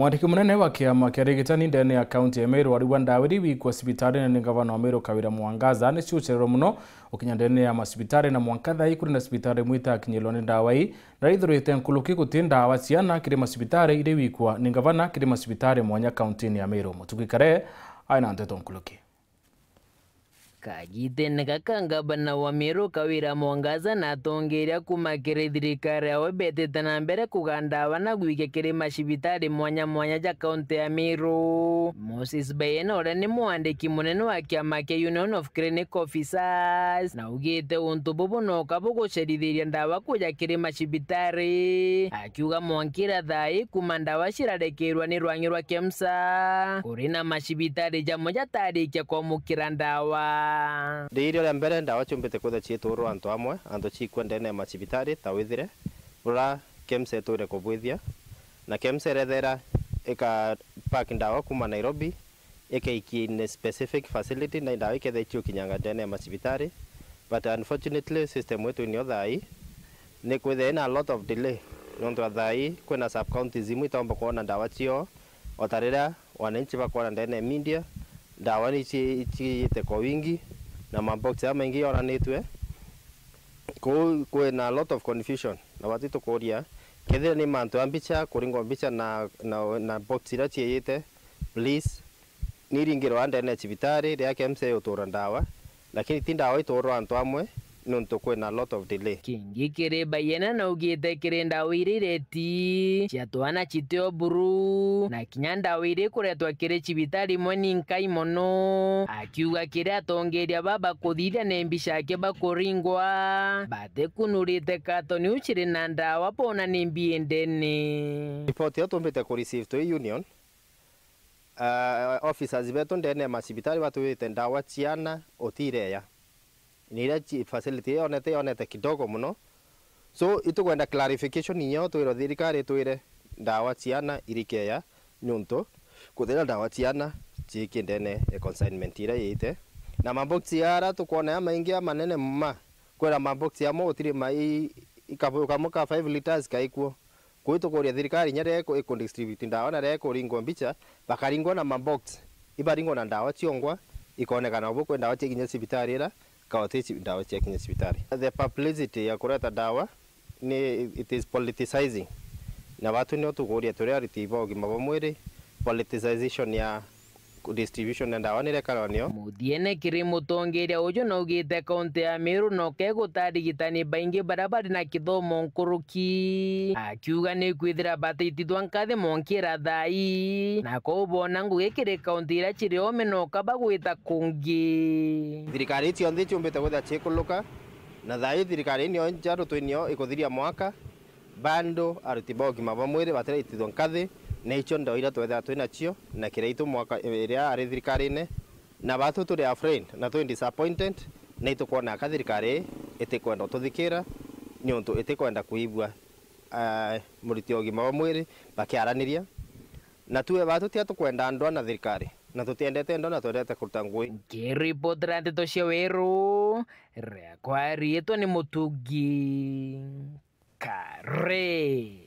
mwandiki munene wa kiama kia rigitani ndene ya kaunti ya meru wariwa ndawiri wikwa sibitari na ni ngavana wa meru kawira mwangaza ni ciucererwo muno ukinya ndene ya macibitari na mwankathai kuri na cibitari mwita akinyirwo ni ndawai na ithurite nkuluki guti ndawa ciana kiri macibitari iri wikwa ni ngavana kiri masibitari mwanya kaunti-ini ya meru mutukikare aina nteto nkuluki kagitene kakangabana wamiru kawira mwangaza natongeria kumakiria thirikari yao ibetete na mbere kuganda na gwikia kiri cibitari mwanya mwanya ja kaunti ya miru moses bayena uria ni mwandiki munene wa kiama kia union of clinic officers na ugite untu bubu noka bugucerithiria ndawa kuja kiri cibitari akiuga mwankira thai kuma ndawa cirarekirwa ni rwangi rwa kemsa kuri na macibitari jamwe jatarikia kwamukira ndawa ndä ire å rä a mbere ndawa ciå mbä te kå the ciätå rwo antå amwe antå cikwendene macibitarä ta wä thire å ra kå na kemsa ärethera ä ka ndawa kuma nairobi ä kaikie specific facility na ndawa iketha icio kinyanga ndene macibitarä but unfortunately system wetu nio thai nä kwä ina a lot of delay nondu athai kwä na sub counties imwe itomba kuona ndawa cio o ta rä wananchi bakwana ndene media ndawa nä cigä te kwa wingi na mabox ya maingä oranä twe na lot of confusion na bati tå kå ni kethä nä mbica kuringwa mbica na, na, na box iria ciäyä te please nä ndene cibitari rä kemse utura ndawa lakini ti ndawa itå antu amwe nontu kwina a lot of delay kingi kiri baiena naugite kiri ndawa iri ireti ciatwana citio buru na kinya ndawa iri kuretwa kiri cibitari imwe ni nkai mono akiuga kiri atongeria ba bakuthithia ni mbicake bakuringwa batikunurite katoni u na ndawa pona ni mbia ndene report iyo tumbite ku receive to union uh, officers betu ndene macibitari batwite ndawa ciana utireya ni ile facility yo nete yo nete kidogo muno so itu kwenda clarification iyo twiro thirikari twire dawa ciana irikeya nyuntu kuthira dawa ciana cikindene e consignment ira yite na maboksi ara to kona maingi ya manene mma kwera mabox ya motiri mai ikavuka muka 5 liters kaikuo kuitukuria thirikari nyare ko eko distribute ndawa na re ko ringo mbicha bakaringo na mabox ibaringo na ndawa ciongwa ikonekana ubu kwenda ndawa ciginya cibitari ira hawateti dawa cha kwenye hospitali. The publicity ya kuleta dawa ni it is politicizing na watu ni otuguria turia ariti ba ũgima wa mwiri politicization ya distribution ndawanire karonio muthiene kiri mutongeria uyu naugite kaunti ya miru no kegutarigitani baingi baria bari na kithomo nkuruki akiuga ni kwithira bataitithwa nkathi monkira thai na kuubona ngugikiri kaunti iria chiri ome no kaba gwita kungi thirikari cionthi ciumbite gwitha cikuluka na thai thirikari nio nja rutwinio ikuthiria mwaka bando aruti bogi mabamwire batiraitithwa nkathi nä icio ndo ira twetha twä nacio na kira itu mwaka iria ari thirikari ne na batå tå rä afraid na twä disappointed nä itu kona ka thirikari ä tä kwenda tå thikä ra nyå ntå ä tä kwenda kuigua må riti ogima wa mwä rä na tuwe batå ti tå kwenda ndwa na thirikari na tutiendete ndo na twendete kuruta ngui ngiripothera ndeto cia wiru riakwa rietwo ni mutungi kare